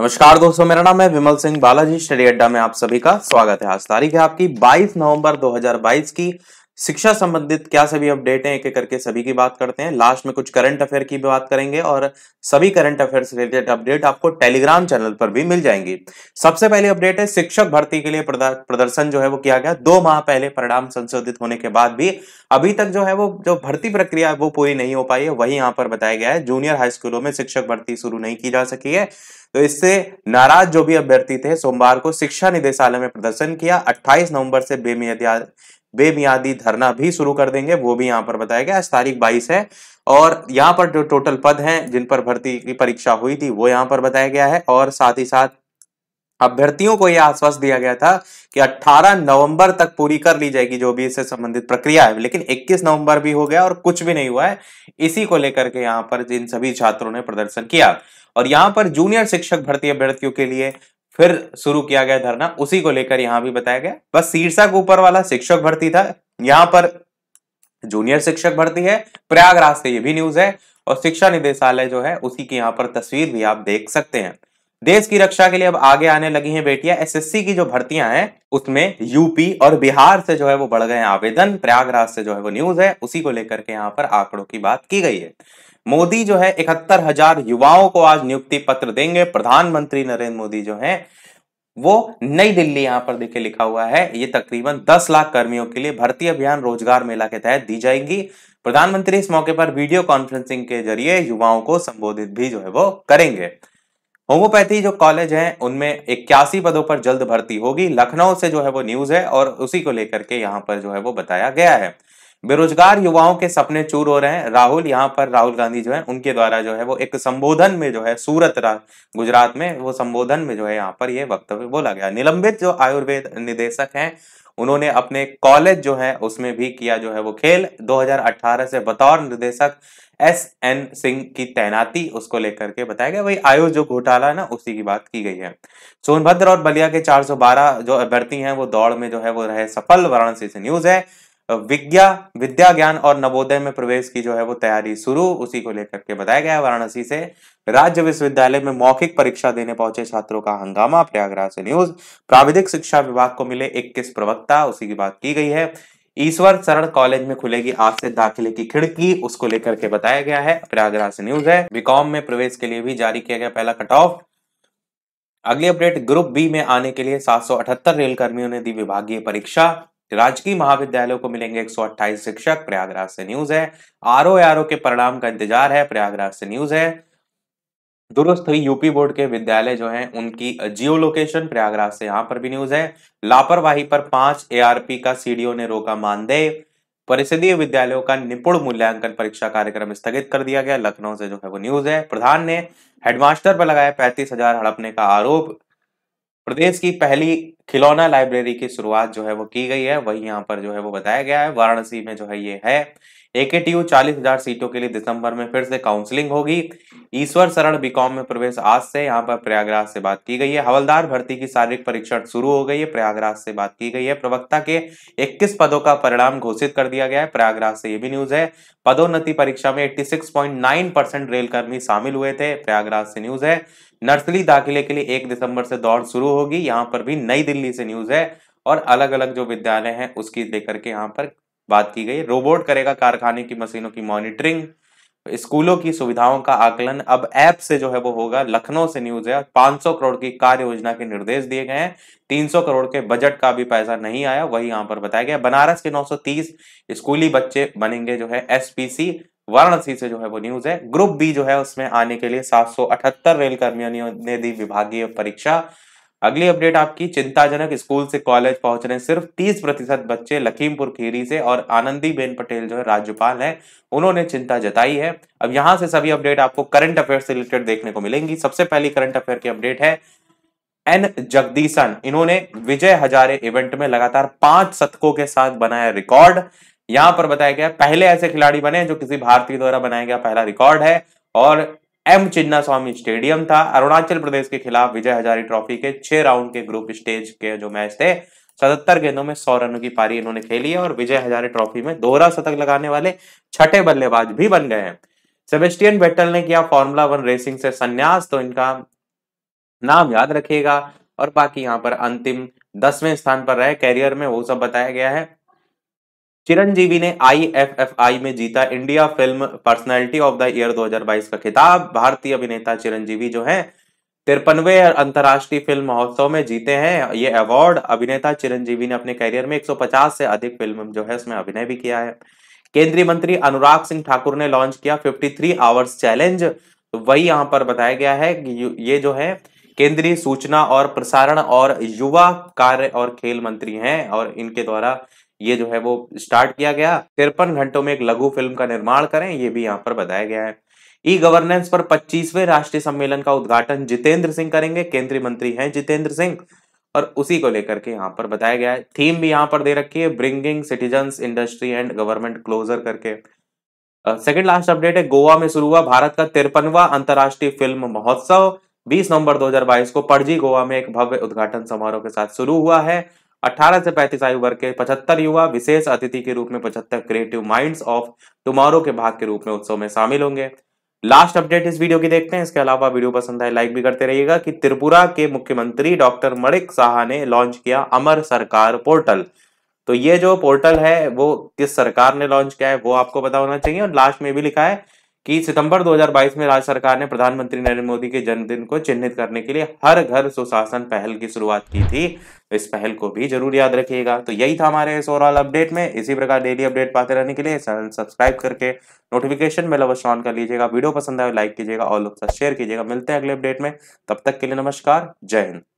नमस्कार दोस्तों मेरा नाम है विमल सिंह बालाजी स्टडी अड्डा में आप सभी का स्वागत है आज तारीख है आपकी 22 नवंबर 2022 की शिक्षा संबंधित क्या सभी अपडेट हैं एक एक करके सभी की बात करते हैं लास्ट में कुछ करंट अफेयर की भी बात करेंगे और सभी करंट अफेयर से रिलेटेड अपडेट आपको टेलीग्राम चैनल पर भी मिल जाएंगी सबसे पहले अपडेट है शिक्षक भर्ती के लिए प्रदर्शन जो है वो किया गया दो माह पहले परिणाम संशोधित होने के बाद भी अभी तक जो है वो जो भर्ती प्रक्रिया वो पूरी नहीं हो पाई है वही यहाँ पर बताया गया है जूनियर हाई स्कूलों में शिक्षक भर्ती शुरू नहीं की जा सकी है तो इससे नाराज जो भी अभ्यर्थी थे सोमवार को शिक्षा निदेशालय में प्रदर्शन किया 28 नवंबर से बेमियादी बेमियादी धरना भी शुरू कर देंगे वो भी यहाँ पर बताया गया आज तारीख बाईस है और यहाँ पर जो टोटल पद हैं जिन पर भर्ती की परीक्षा हुई थी वो यहाँ पर बताया गया है और साथ ही साथ अभ्यर्थियों को यह आश्वास दिया गया था कि 18 नवंबर तक पूरी कर ली जाएगी जो भी इससे संबंधित प्रक्रिया है लेकिन 21 नवंबर भी हो गया और कुछ भी नहीं हुआ है इसी को लेकर के यहाँ पर जिन सभी छात्रों ने प्रदर्शन किया और यहाँ पर जूनियर शिक्षक भर्ती अभ्यर्थियों के लिए फिर शुरू किया गया धरना उसी को लेकर यहां भी बताया गया बस शीर्षक ऊपर वाला शिक्षक भर्ती था यहां पर जूनियर शिक्षक भर्ती है प्रयागराज से ये भी न्यूज है और शिक्षा निदेशालय जो है उसी की यहाँ पर तस्वीर भी आप देख सकते हैं देश की रक्षा के लिए अब आगे आने लगी हैं बेटियां एसएससी की जो भर्तियां हैं उसमें यूपी और बिहार से जो है वो बढ़ गए हैं आवेदन प्रयागराज से जो है वो न्यूज है उसी को लेकर के यहाँ पर आंकड़ों की बात की गई है मोदी जो है इकहत्तर हजार युवाओं को आज नियुक्ति पत्र देंगे प्रधानमंत्री नरेंद्र मोदी जो है वो नई दिल्ली यहां पर देखिए लिखा हुआ है ये तकरीबन 10 लाख कर्मियों के लिए भर्ती अभियान रोजगार मेला के तहत दी जाएगी प्रधानमंत्री इस मौके पर वीडियो कॉन्फ्रेंसिंग के जरिए युवाओं को संबोधित भी जो है वो करेंगे होम्योपैथी जो कॉलेज हैं उनमें इक्यासी पदों पर जल्द भर्ती होगी लखनऊ से जो है वो न्यूज है और उसी को लेकर के यहाँ पर जो है वो बताया गया है बेरोजगार युवाओं के सपने चूर हो रहे हैं राहुल यहाँ पर राहुल गांधी जो है उनके द्वारा जो है वो एक संबोधन में जो है सूरत गुजरात में वो संबोधन में जो है यहाँ पर ये वक्तव्य बोला गया निलंबित जो आयुर्वेद निदेशक हैं उन्होंने अपने कॉलेज जो है उसमें भी किया जो है वो खेल 2018 से बतौर निदेशक एस एन सिंह की तैनाती उसको लेकर के बताया गया वही आयोग जो घोटाला है ना उसी की बात की गई है सोनभद्र और बलिया के 412 जो अभ्यर्थी हैं वो दौड़ में जो है वो रहे सफल वाराणसी से न्यूज है विद्या विद्या ज्ञान और नवोदय में प्रवेश की जो है वो तैयारी शुरू उसी को लेकर के बताया गया वाराणसी से राज्य विश्वविद्यालय में मौखिक परीक्षा देने पहुंचे छात्रों का हंगामा प्रयागराज से न्यूज प्राविधिक शिक्षा विभाग को मिले 21 प्रवक्ता उसी की बात की गई है ईश्वर शरण कॉलेज में खुलेगी आज से दाखिले की खिड़की उसको लेकर के बताया गया है प्रयागराज से न्यूज है बीकॉम में प्रवेश के लिए भी जारी किया गया पहला कट ऑफ अगली अपडेट ग्रुप बी में आने के लिए 778 रेल कर्मियों ने दी विभागीय परीक्षा राजकीय महाविद्यालयों को मिलेंगे 128 शिक्षक प्रयागराज से न्यूज है आर ओ के परिणाम का इंतजार है प्रयागराज से न्यूज है दुरुस्त हुई यूपी बोर्ड के विद्यालय जो हैं उनकी जियो लोकेशन प्रयागराज से यहां पर भी न्यूज है लापरवाही पर पांच एआरपी का सीडीओ ने रोका मानदेय परिषदीय विद्यालयों का निपुण मूल्यांकन परीक्षा कार्यक्रम स्थगित कर दिया गया लखनऊ से जो है वो न्यूज है प्रधान ने हेडमास्टर पर लगाया पैंतीस हजार हड़पने का आरोप प्रदेश की पहली खिलौना लाइब्रेरी की शुरुआत जो है वो की गई है वही यहाँ पर जो है वो बताया गया है वाराणसी में जो है ये है एके टी चालीस हजार सीटों के लिए दिसंबर में फिर से काउंसलिंग होगी ईश्वर शरण बीकॉम में प्रवेश आज से यहाँ पर प्रयागराज से बात की गई है हवलदार भर्ती की शारीरिक परीक्षण शुरू हो गई है प्रयागराज से बात की गई है प्रवक्ता के 21 पदों का परिणाम घोषित कर दिया गया है प्रयागराज से ये भी न्यूज है पदोन्नति परीक्षा में एट्टी परसेंट रेलकर्मी शामिल हुए थे प्रयागराज से न्यूज है नर्सरी दाखिले के लिए एक दिसंबर से दौड़ शुरू होगी यहाँ पर भी नई दिल्ली से न्यूज है और अलग अलग जो विद्यालय हैं उसकी लेकर के यहाँ पर बात की गई रोबोट करेगा कारखाने की मशीनों की मॉनिटरिंग स्कूलों की सुविधाओं का आकलन अब ऐप से जो है वो होगा लखनऊ से न्यूज है 500 करोड़ की कार्य योजना के निर्देश दिए गए हैं 300 करोड़ के बजट का भी पैसा नहीं आया वही यहाँ पर बताया गया बनारस के 930 स्कूली बच्चे बनेंगे जो है एसपीसी वाराणसी से जो है वो न्यूज है ग्रुप बी जो है उसमें आने के लिए 778 रेल कर्मियों ने दी विभागीय परीक्षा अगली अपडेट आपकी चिंताजनक स्कूल से कॉलेज पहुंच रहे सिर्फ 30 प्रतिशत बच्चे लखीमपुर खीरी से और आनंदी बेन पटेल जो है राज्यपाल हैं उन्होंने चिंता जताई है अब यहां से सभी अपडेट आपको करंट अफेयर से रिलेटेड देखने को मिलेंगी सबसे पहली करंट अफेयर की अपडेट है एन जगदीशन इन्होंने विजय हजारे इवेंट में लगातार पांच शतकों के साथ बनाया रिकॉर्ड यहां पर बताया गया पहले ऐसे खिलाड़ी बने जो किसी भारतीय द्वारा बनाया गया पहला रिकॉर्ड है और एम चिन्ना स्वामी स्टेडियम था अरुणाचल प्रदेश के खिलाफ विजय हजारी ट्रॉफी के छह राउंड के ग्रुप स्टेज के जो मैच थे सतहत्तर गेंदों में सौ रनों की पारी इन्होंने खेली है और विजय हजारे ट्रॉफी में दोहरा शतक लगाने वाले छठे बल्लेबाज भी बन गए हैं सेबेस्टियन बेटल ने किया फॉर्मूला वन रेसिंग से संन्यास तो इनका नाम याद रखिएगा और बाकी यहाँ पर अंतिम दसवें स्थान पर रहे कैरियर में वो सब बताया गया है चिरंजीवी ने आई में जीता India film personality of the year 2022 का खिताब भारतीय अभिनेता चिरंजीवी जो है तिरपनवे अंतर्राष्ट्रीय फिल्म महोत्सव में जीते हैं ये अवार्ड अभिनेता चिरंजीवी ने अपने कैरियर में 150 से अधिक फिल्म जो है उसमें अभिनय भी किया है केंद्रीय मंत्री अनुराग सिंह ठाकुर ने लॉन्च किया 53 थ्री आवर्स चैलेंज तो वही यहाँ पर बताया गया है कि ये जो है केंद्रीय सूचना और प्रसारण और युवा कार्य और खेल मंत्री हैं और इनके द्वारा ये जो है वो स्टार्ट किया गया तिरपन घंटों में एक लघु फिल्म का निर्माण करें ये भी यहाँ पर बताया गया है ई गवर्नेंस पर 25वें राष्ट्रीय सम्मेलन का उद्घाटन जितेंद्र सिंह करेंगे केंद्रीय मंत्री हैं जितेंद्र सिंह और उसी को लेकर के यहाँ पर बताया गया है थीम भी यहाँ पर दे रखी है bringing citizen industry and government closer करके सेकेंड लास्ट अपडेट है गोवा में शुरू हुआ भारत का तिरपनवा अंतर्राष्ट्रीय फिल्म महोत्सव 20 नवंबर 2022 को पणजी गोवा में एक भव्य उद्घाटन समारोह के साथ शुरू हुआ है 18 से 35 आयु वर्ग के 75 युवा विशेष अतिथि के रूप में 75 क्रिएटिव माइंड्स ऑफ टुमारो के भाग के रूप में उत्सव में शामिल होंगे लास्ट अपडेट इस वीडियो की देखते हैं इसके अलावा वीडियो पसंद आए लाइक भी करते रहिएगा कि त्रिपुरा के मुख्यमंत्री डॉक्टर मणिक साहा ने लॉन्च किया अमर सरकार पोर्टल तो ये जो पोर्टल है वो किस सरकार ने लॉन्च किया है वो आपको पता होना चाहिए और लास्ट में भी लिखा है कि सितंबर 2022 में राज्य सरकार ने प्रधानमंत्री नरेंद्र मोदी के जन्मदिन को चिन्हित करने के लिए हर घर सुशासन पहल की शुरुआत की थी इस पहल को भी जरूर याद रखिएगा तो यही था हमारे इस ओवरऑल अपडेट में इसी प्रकार डेली अपडेट पाते रहने के लिए चैनल सब्सक्राइब करके नोटिफिकेशन बेल अवश्य ऑन कर लीजिएगा वीडियो पसंद आए लाइक तो कीजिएगा और लोग शेयर कीजिएगा मिलते हैं अगले अपडेट में तब तक के लिए नमस्कार जय हिंद